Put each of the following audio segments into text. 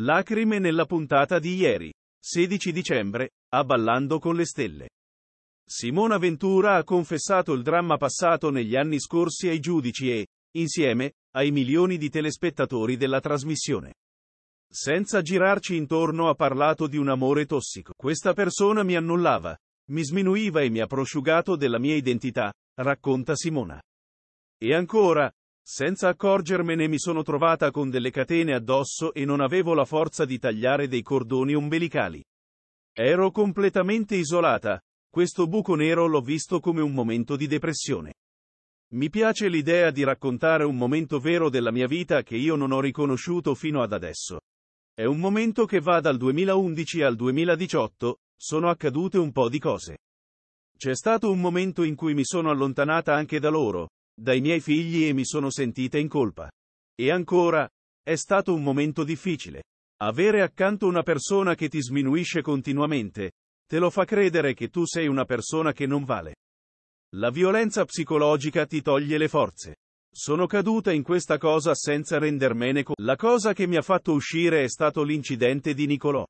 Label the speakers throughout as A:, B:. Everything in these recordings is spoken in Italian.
A: Lacrime nella puntata di ieri, 16 dicembre, a Ballando con le Stelle. Simona Ventura ha confessato il dramma passato negli anni scorsi ai giudici e, insieme, ai milioni di telespettatori della trasmissione. Senza girarci intorno ha parlato di un amore tossico. Questa persona mi annullava, mi sminuiva e mi ha prosciugato della mia identità, racconta Simona. E ancora, senza accorgermene mi sono trovata con delle catene addosso e non avevo la forza di tagliare dei cordoni ombelicali. Ero completamente isolata. Questo buco nero l'ho visto come un momento di depressione. Mi piace l'idea di raccontare un momento vero della mia vita che io non ho riconosciuto fino ad adesso. È un momento che va dal 2011 al 2018, sono accadute un po' di cose. C'è stato un momento in cui mi sono allontanata anche da loro, dai miei figli e mi sono sentita in colpa. E ancora, è stato un momento difficile. Avere accanto una persona che ti sminuisce continuamente, te lo fa credere che tu sei una persona che non vale. La violenza psicologica ti toglie le forze. Sono caduta in questa cosa senza rendermene conto. La cosa che mi ha fatto uscire è stato l'incidente di Nicolò.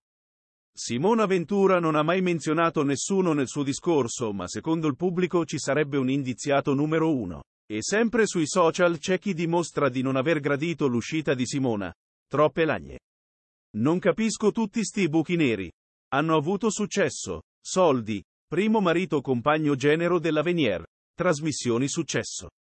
A: Simona Ventura non ha mai menzionato nessuno nel suo discorso, ma secondo il pubblico ci sarebbe un indiziato numero uno. E sempre sui social c'è chi dimostra di non aver gradito l'uscita di Simona. Troppe lagne. Non capisco tutti sti buchi neri. Hanno avuto successo. Soldi. Primo marito compagno genero della Venier. Trasmissioni successo.